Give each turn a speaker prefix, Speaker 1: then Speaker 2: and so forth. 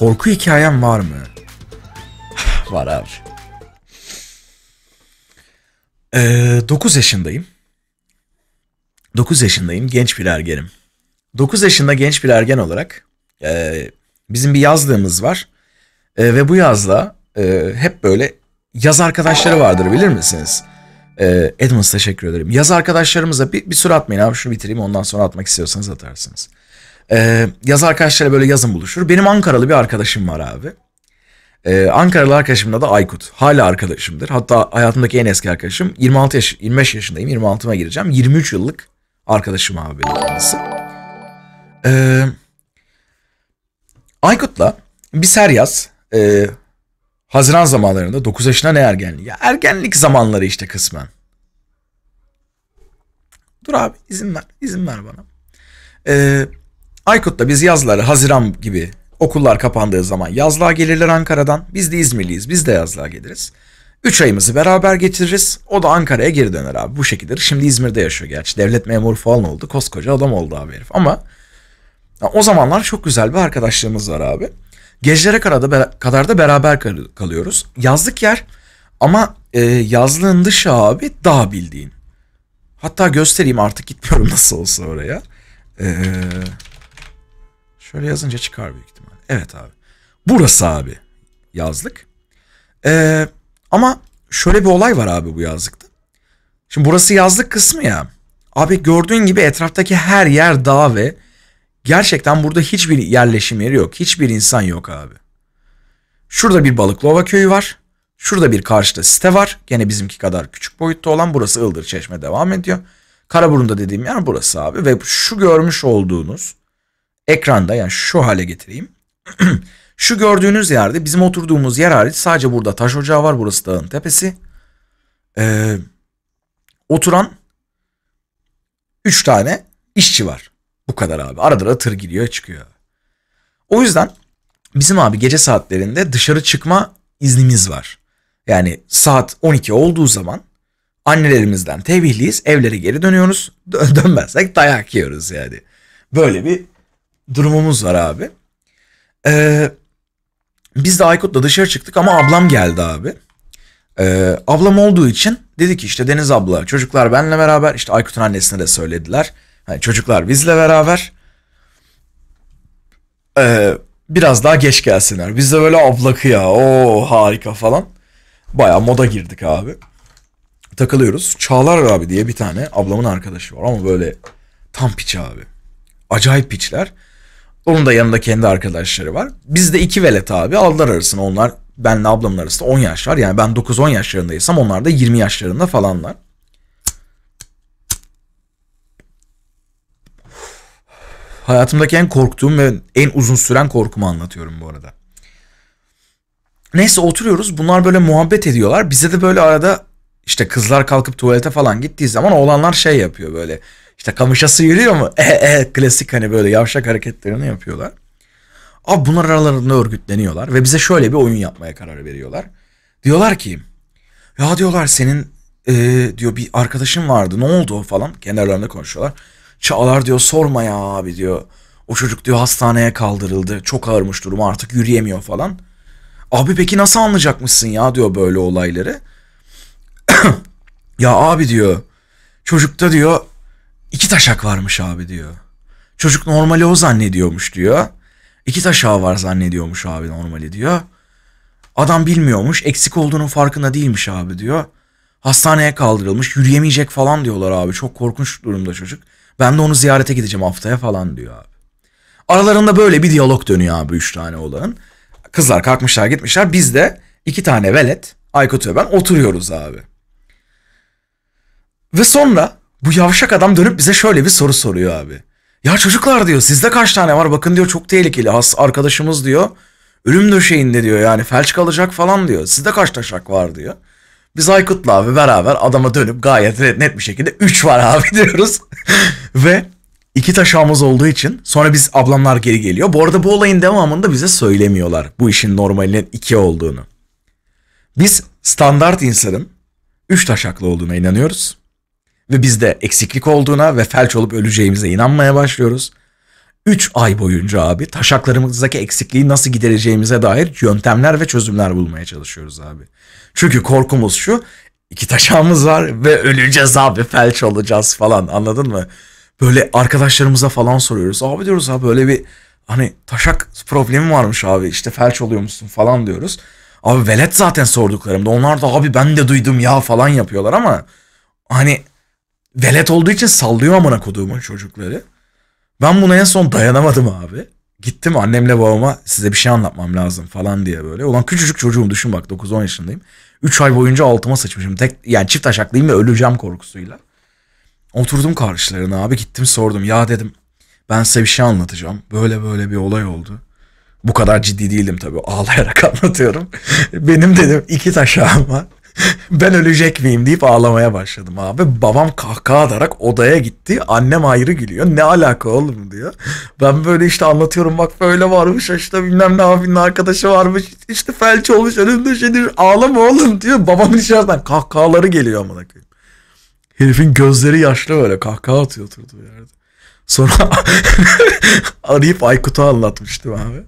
Speaker 1: Korku hikayem var mı? var abi. Ee, 9 yaşındayım. 9 yaşındayım. Genç bir ergenim. 9 yaşında genç bir ergen olarak e, bizim bir yazlığımız var. E, ve bu yazla e, hep böyle yaz arkadaşları vardır bilir misiniz? E, Edmonds teşekkür ederim. Yaz arkadaşlarımıza bir, bir sürü atmayın abi şunu bitireyim ondan sonra atmak istiyorsanız atarsınız. Ee, yaz arkadaşlarla böyle yazın buluşur. Benim Ankaralı bir arkadaşım var abi. Ee, Ankaralı arkadaşım da Aykut. Hala arkadaşımdır. Hatta hayatımdaki en eski arkadaşım. 26 yaş, 25 yaşındayım. 26'ıma gireceğim. 23 yıllık arkadaşım abi benim kendisi. Ee, Aykut'la biz her yaz e, Haziran zamanlarında 9 yaşına ne ergenliği? ergenlik zamanları işte kısmen. Dur abi izin ver. izin ver bana. Ee, Aykut'ta biz yazları Haziran gibi okullar kapandığı zaman yazlığa gelirler Ankara'dan. Biz de İzmirliyiz biz de yazlığa geliriz. Üç ayımızı beraber geçiririz. O da Ankara'ya geri döner abi. Bu şekilde. Şimdi İzmir'de yaşıyor gerçi. Devlet memuru falan oldu. Koskoca adam oldu abi herif. Ama o zamanlar çok güzel bir arkadaşlığımız var abi. Gecelere kadar da beraber kalıyoruz. Yazlık yer ama e, yazlığın dışı abi daha bildiğin. Hatta göstereyim artık gitmiyorum nasıl olsa oraya. Eee... Şöyle yazınca çıkar büyük ihtimal. Evet abi. Burası abi yazlık. Ee, ama şöyle bir olay var abi bu yazlıkta. Şimdi burası yazlık kısmı ya. Abi gördüğün gibi etraftaki her yer dağ ve gerçekten burada hiçbir yerleşim yeri yok. Hiçbir insan yok abi. Şurada bir Balıklova köyü var. Şurada bir karşıda site var. Gene bizimki kadar küçük boyutta olan burası Ildır Çeşme devam ediyor. Karaburun'da dediğim yer burası abi ve şu görmüş olduğunuz ekranda yani şu hale getireyim. şu gördüğünüz yerde bizim oturduğumuz yer hariç sadece burada taş ocağı var. Burası dağın tepesi. Ee, oturan 3 tane işçi var. Bu kadar abi. Arada da tır giriyor çıkıyor. O yüzden bizim abi gece saatlerinde dışarı çıkma iznimiz var. Yani saat 12 olduğu zaman annelerimizden tevhihliyiz. Evlere geri dönüyoruz. Dö dönmezsek dayak yiyoruz yani. Böyle bir durumumuz var abi. Ee, biz de Aykut'la dışarı çıktık ama ablam geldi abi. Ee, ablam olduğu için dedi ki işte Deniz abla çocuklar benle beraber işte Aykut'un annesine de söylediler. Yani çocuklar bizle beraber. Ee, biraz daha geç gelsinler. Biz de böyle ablakı ya o harika falan. Baya moda girdik abi. Takılıyoruz. Çağlar abi diye bir tane ablamın arkadaşı var ama böyle tam piç abi. Acayip piçler. Onun da yanında kendi arkadaşları var. Bizde iki velet abi aldılar arasında onlar benle ablamın arasında 10 yaş var. Yani ben 9-10 yaşlarındaysam onlar da 20 yaşlarında falanlar. Hayatımdaki en korktuğum ve en uzun süren korkumu anlatıyorum bu arada. Neyse oturuyoruz. Bunlar böyle muhabbet ediyorlar. Bize de böyle arada işte kızlar kalkıp tuvalete falan gittiği zaman oğlanlar şey yapıyor böyle. İşte kamışa sıyırıyor mu? E klasik hani böyle yavşak hareketlerini yapıyorlar. Abi bunlar aralarında örgütleniyorlar ve bize şöyle bir oyun yapmaya karar veriyorlar. Diyorlar ki ya diyorlar senin e, diyor bir arkadaşın vardı ne oldu falan kenarlarında konuşuyorlar. Çağlar diyor sorma ya abi diyor. O çocuk diyor hastaneye kaldırıldı. Çok ağırmış durumu artık yürüyemiyor falan. Abi peki nasıl anlayacakmışsın ya diyor böyle olayları. ya abi diyor çocukta diyor İki taşak varmış abi diyor. Çocuk normali o zannediyormuş diyor. İki taşağı var zannediyormuş abi normali diyor. Adam bilmiyormuş eksik olduğunun farkında değilmiş abi diyor. Hastaneye kaldırılmış yürüyemeyecek falan diyorlar abi çok korkunç durumda çocuk. Ben de onu ziyarete gideceğim haftaya falan diyor abi. Aralarında böyle bir diyalog dönüyor abi üç tane oğlan. Kızlar kalkmışlar gitmişler biz de iki tane velet Aykut ve ben oturuyoruz abi. Ve sonra bu yavşak adam dönüp bize şöyle bir soru soruyor abi. Ya çocuklar diyor sizde kaç tane var bakın diyor çok tehlikeli has arkadaşımız diyor. Ölüm döşeğinde diyor yani felç kalacak falan diyor. Sizde kaç taşak var diyor. Biz Aykut'la abi beraber adama dönüp gayet net bir şekilde 3 var abi diyoruz. Ve iki taşağımız olduğu için sonra biz ablamlar geri geliyor. Bu arada bu olayın devamında bize söylemiyorlar bu işin normalinin 2 olduğunu. Biz standart insanın 3 taşaklı olduğuna inanıyoruz ve biz de eksiklik olduğuna ve felç olup öleceğimize inanmaya başlıyoruz. 3 ay boyunca abi taşaklarımızdaki eksikliği nasıl gidereceğimize dair yöntemler ve çözümler bulmaya çalışıyoruz abi. Çünkü korkumuz şu iki taşağımız var ve öleceğiz abi felç olacağız falan anladın mı? Böyle arkadaşlarımıza falan soruyoruz. Abi diyoruz abi böyle bir hani taşak problemi varmış abi işte felç oluyor musun falan diyoruz. Abi velet zaten sorduklarımda onlar da abi ben de duydum ya falan yapıyorlar ama hani velet olduğu için sallıyor amına koduğumun çocukları. Ben buna en son dayanamadım abi. Gittim annemle babama size bir şey anlatmam lazım falan diye böyle. Ulan küçücük çocuğum düşün bak 9-10 yaşındayım. 3 ay boyunca altıma sıçmışım. Tek, yani çift aşaklıyım ve öleceğim korkusuyla. Oturdum karşılarına abi gittim sordum. Ya dedim ben size bir şey anlatacağım. Böyle böyle bir olay oldu. Bu kadar ciddi değildim tabii ağlayarak anlatıyorum. Benim dedim iki taşağım var. ben ölecek miyim deyip ağlamaya başladım abi. Babam kahkaha atarak odaya gitti. Annem ayrı gülüyor. Ne alaka oğlum diyor. Ben böyle işte anlatıyorum bak böyle varmış işte bilmem ne abinin arkadaşı varmış. işte felç olmuş önümde şey diyor. Ağlama oğlum diyor. babam dışarıdan kahkahaları geliyor amına koyayım. Herifin gözleri yaşlı böyle kahkaha atıyor oturduğu yerde. Sonra arayıp Aykut'u anlatmıştım abi.